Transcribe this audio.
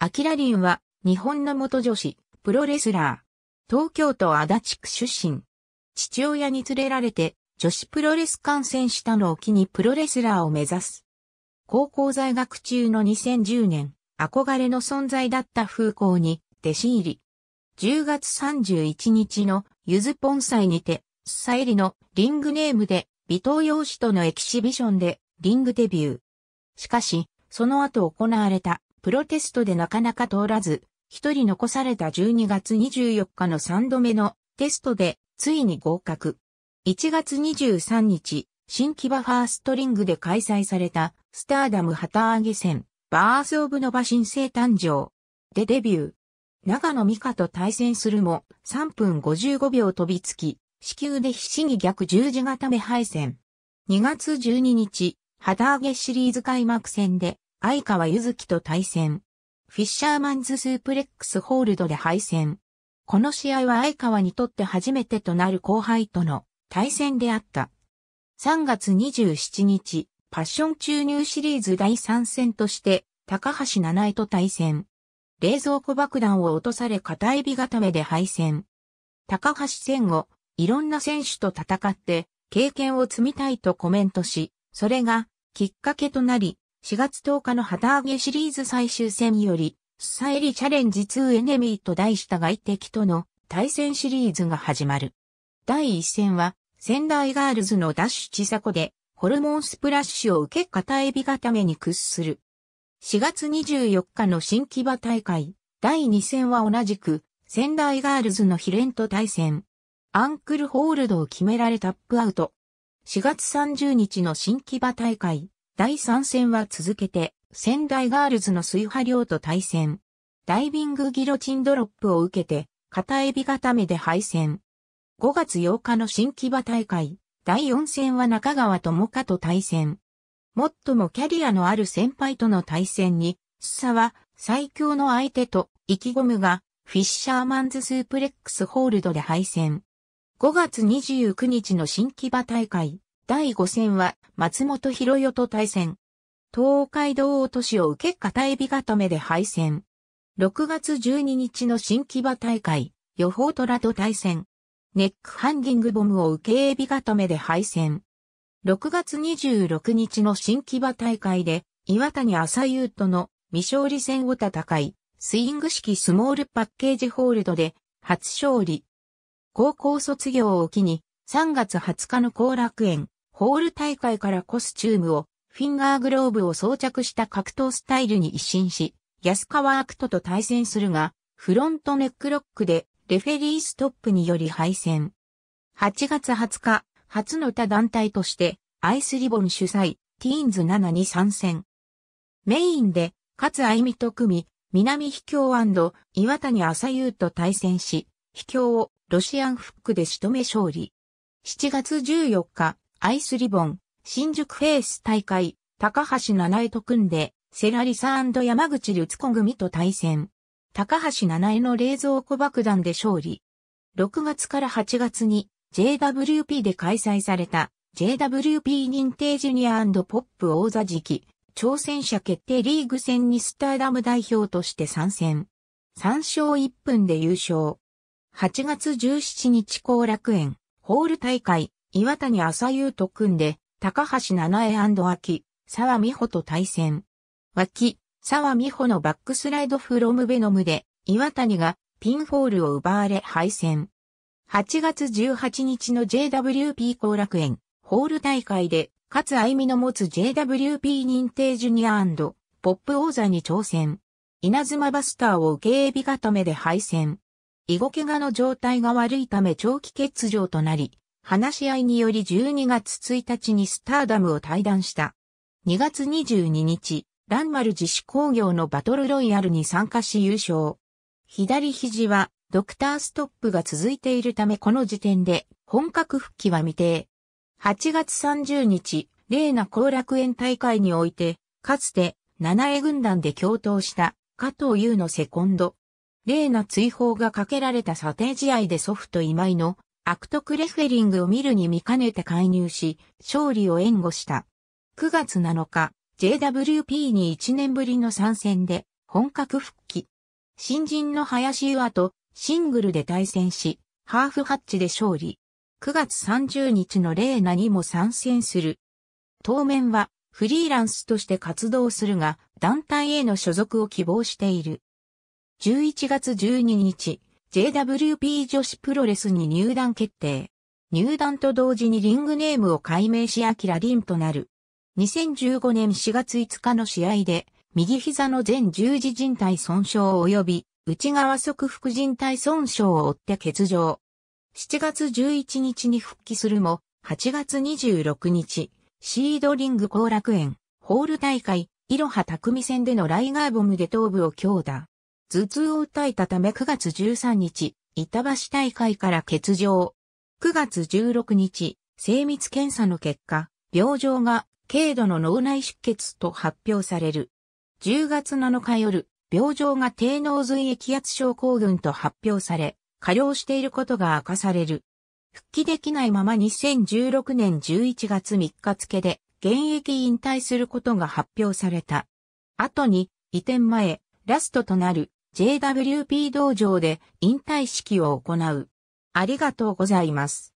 アキラリンは、日本の元女子、プロレスラー。東京都足立区出身。父親に連れられて、女子プロレス観戦したのを機にプロレスラーを目指す。高校在学中の2010年、憧れの存在だった風光に、弟子入り。10月31日の、ゆずぽん祭にて、サイリのリングネームで、美東洋子とのエキシビションで、リングデビュー。しかし、その後行われたプロテストでなかなか通らず、一人残された12月24日の3度目のテストで、ついに合格。1月23日、新木場ファーストリングで開催された、スターダム旗揚げ戦、バースオブノバ新生誕生。でデビュー。長野美香と対戦するも、3分55秒飛びつき、至急で必死に逆十字固め敗戦。2月12日、旗揚げシリーズ開幕戦で、相川ゆきと対戦。フィッシャーマンズスープレックスホールドで敗戦。この試合は相川にとって初めてとなる後輩との対戦であった。3月27日、パッション注入シリーズ第3戦として、高橋七重と対戦。冷蔵庫爆弾を落とされ片エビ固めで敗戦。高橋戦後、いろんな選手と戦って、経験を積みたいとコメントし、それが、きっかけとなり、4月10日の旗揚げシリーズ最終戦より、スサエリチャレンジ2エネミーと題した外敵との対戦シリーズが始まる。第1戦は、仙台ガールズのダッシュチサコで、ホルモンスプラッシュを受け片エビ固めに屈する。4月24日の新木場大会、第2戦は同じく、仙台ガールズのヒレンと対戦。アンクルホールドを決められタップアウト。4月30日の新木場大会、第3戦は続けて、仙台ガールズの水波量と対戦。ダイビングギロチンドロップを受けて、片エビ固めで敗戦。5月8日の新木場大会、第4戦は中川智香と対戦。最もキャリアのある先輩との対戦に、須佐は最強の相手と意気込むが、フィッシャーマンズスープレックスホールドで敗戦。5月29日の新木場大会、第5戦は松本博代と対戦。東海道落としを受け固い火固めで敗戦。6月12日の新木場大会、予報虎と対戦。ネックハンギングボムを受けエビ固めで敗戦。6月26日の新木場大会で、岩谷朝優との未勝利戦を戦い、スイング式スモールパッケージホールドで初勝利。高校卒業を機に3月20日の後楽園ホール大会からコスチュームを、フィンガーグローブを装着した格闘スタイルに一新し、安川アクトと対戦するが、フロントネックロックで、レフェリーストップにより敗戦。8月20日、初の他団体として、アイスリボン主催、ティーンズ7に参戦。メインで、勝あいみと組、南秘境岩谷朝優と対戦し、秘境をロシアンフックで仕留め勝利。7月14日、アイスリボン、新宿フェイス大会、高橋七重と組んで、セラリサ山口ルツ子組と対戦。高橋七重の冷蔵庫爆弾で勝利。6月から8月に JWP で開催された JWP 認定ジュニアポップ王座時期、挑戦者決定リーグ戦にスターダム代表として参戦。3勝1分で優勝。8月17日後楽園、ホール大会、岩谷朝優と組んで、高橋七重脇、沢美穂と対戦。脇、沢美穂のバックスライドフロムベノムで、岩谷がピンフォールを奪われ敗戦。8月18日の JWP 後楽園、ホール大会で、勝愛美の持つ JWP 認定ジュニアポップ王座に挑戦。稲妻バスターを受け指固めで敗戦。囲碁怪我の状態が悪いため長期欠場となり、話し合いにより12月1日にスターダムを退団した。2月22日、ランマル自主工業のバトルロイヤルに参加し優勝。左肘はドクターストップが続いているためこの時点で本格復帰は未定。8月30日、例な後楽園大会において、かつて七重軍団で共闘した加藤優のセコンド。例な追放がかけられた査定試合で祖父と今井のアクトクレフェリングを見るに見かねて介入し、勝利を援護した。9月7日、JWP に1年ぶりの参戦で本格復帰。新人の林岩とシングルで対戦し、ハーフハッチで勝利。9月30日のレーナにも参戦する。当面はフリーランスとして活動するが、団体への所属を希望している。11月12日、JWP 女子プロレスに入団決定。入団と同時にリングネームを改名し、アキラリンとなる。2015年4月5日の試合で、右膝の全十字靭帯損傷及び、内側側副靭帯損傷を負って欠場。7月11日に復帰するも、8月26日、シードリング後楽園、ホール大会、いろは匠戦でのライガーボムで頭部を強打。頭痛を訴えたため9月13日、板橋大会から欠場。9月16日、精密検査の結果、病状が軽度の脳内出血と発表される。10月7日夜、病状が低脳髄液圧症候群と発表され、過量していることが明かされる。復帰できないまま2016年11月3日付で現役引退することが発表された。後に移転前、ラストとなる JWP 道場で引退式を行う。ありがとうございます。